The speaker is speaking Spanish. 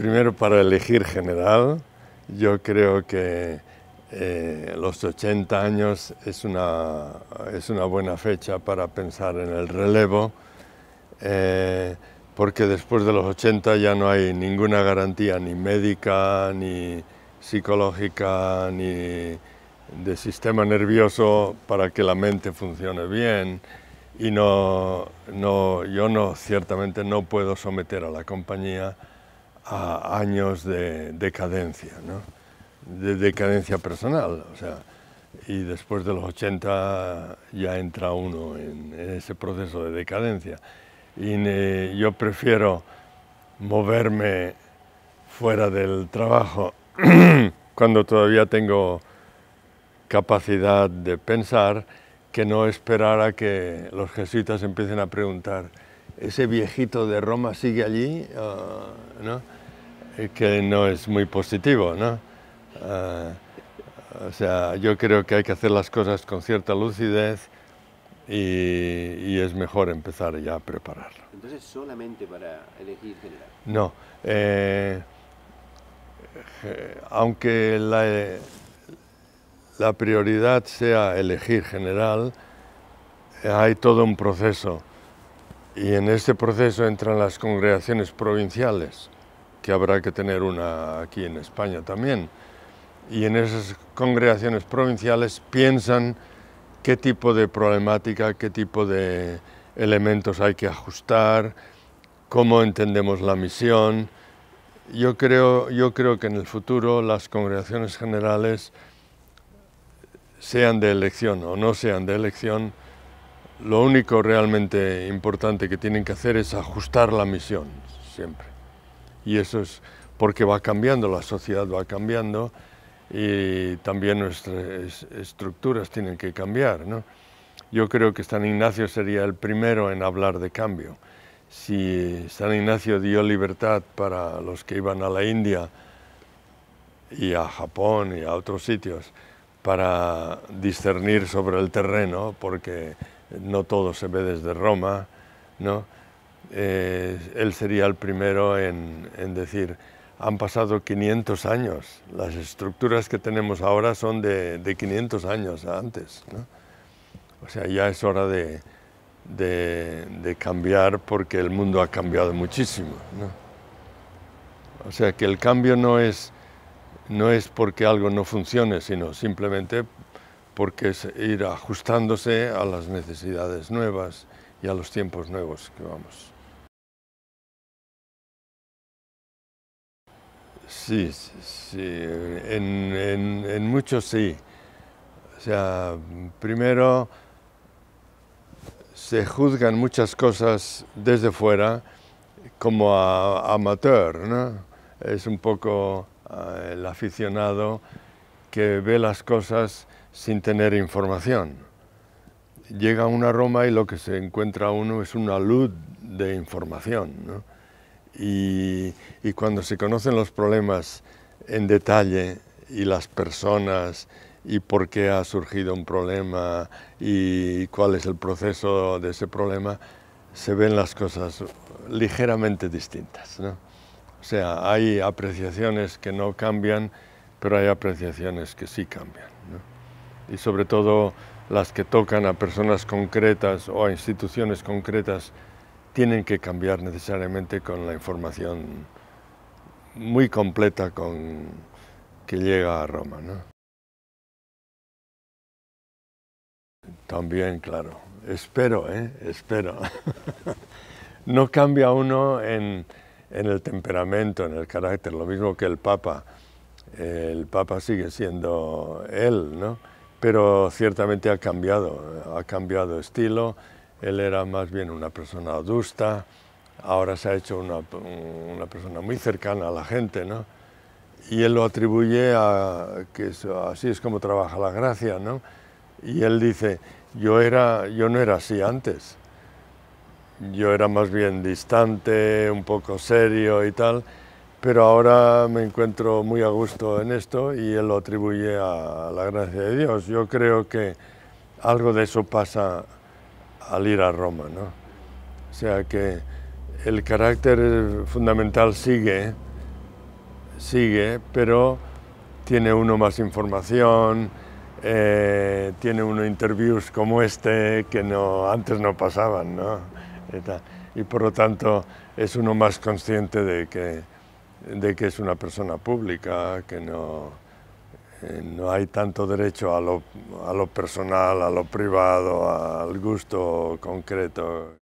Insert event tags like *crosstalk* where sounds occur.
Primero, para elegir general, yo creo que eh, los 80 años es una, es una buena fecha para pensar en el relevo, eh, porque después de los 80 ya no hay ninguna garantía ni médica, ni psicológica, ni de sistema nervioso para que la mente funcione bien. Y no, no, yo no, ciertamente no puedo someter a la compañía a años de decadencia, de decadencia personal. O sea, y después de los 80 ya entra uno en, ese proceso de decadencia. Y yo prefiero moverme fuera del trabajo *clears throat* cuando todavía tengo capacidad de pensar que no esperar a que los jesuitas empiecen a preguntar ese viejito de Roma sigue allí, ah, ¿no? Eh, que no es muy positivo. ¿no? Ah, o sea, yo creo que hay que hacer las cosas con cierta lucidez y, es mejor empezar ya a prepararlo. Entonces, solamente para elegir general. No. Eh, aunque la prioridad sea elegir general, hay todo un proceso y en este proceso entran las congregaciones provinciales, que habrá que tener una aquí en España también. Y en esas congregaciones provinciales piensan qué tipo de problemática, qué tipo de elementos hay que ajustar, cómo entendemos la misión. Yo creo, yo creo que en el futuro las congregaciones generales, sean de elección o no sean de elección, lo único realmente importante que tienen que hacer es ajustar la misión, siempre. Y eso es porque va cambiando, la sociedad va cambiando y también nuestras estructuras tienen que cambiar. Yo creo que San Ignacio sería el primero en hablar de cambio. Si San Ignacio dio libertad para los que iban a la India y a Japón y a otros sitios para discernir sobre el terreno, porque no todo se ve desde Roma, ¿no? Eh, él sería el primero en, decir, han pasado 500 años, las estructuras que tenemos ahora son de, 500 años antes. ¿no? O sea, ya es hora de, cambiar porque el mundo ha cambiado muchísimo. ¿no? O sea, que el cambio no es, no es porque algo no funcione, sino simplemente porque es ir ajustándose a las necesidades nuevas y a los tiempos nuevos que vamos. Sí, sí, en, muchos sí. O sea, primero se juzgan muchas cosas desde fuera como amateur, ¿no? Es un poco eh, el aficionado que ve las cosas sin tener información. Llega uno a Roma y lo que se encuentra uno es una luz de información. Y, cuando se conocen los problemas en detalle y las personas y por qué ha surgido un problema y cuál es el proceso de ese problema, se ven las cosas ligeramente distintas. O sea, hay apreciaciones que no cambian, pero hay apreciaciones que sí cambian y sobre todo las que tocan a personas concretas o a instituciones concretas tienen que cambiar necesariamente con la información muy completa con, que llega a Roma. ¿no? También, claro, espero, ¿eh? espero. *laughs* no cambia uno en, en el temperamento, en el carácter, lo mismo que el Papa. El Papa sigue siendo él, ¿no? pero ciertamente ha cambiado, ha cambiado estilo. Él era más bien una persona adusta, ahora se ha hecho una, persona muy cercana a la gente, ¿no? Y él lo atribuye a que así es como trabaja la gracia, ¿no? Y él dice, yo, era, yo no era así antes, yo era más bien distante, un poco serio y tal, pero ahora me encuentro muy a gusto en esto y él lo atribuye a la gracia de Dios. Yo creo que algo de eso pasa al ir a Roma, ¿no? O sea que el carácter fundamental sigue, sigue, pero tiene uno más información, eh, tiene uno interviews como este que no, antes no pasaban, ¿no? Y, por lo tanto es uno más consciente de que de que es una persona pública, que no, eh, no hay tanto derecho a lo, a lo personal, a lo privado, al gusto concreto.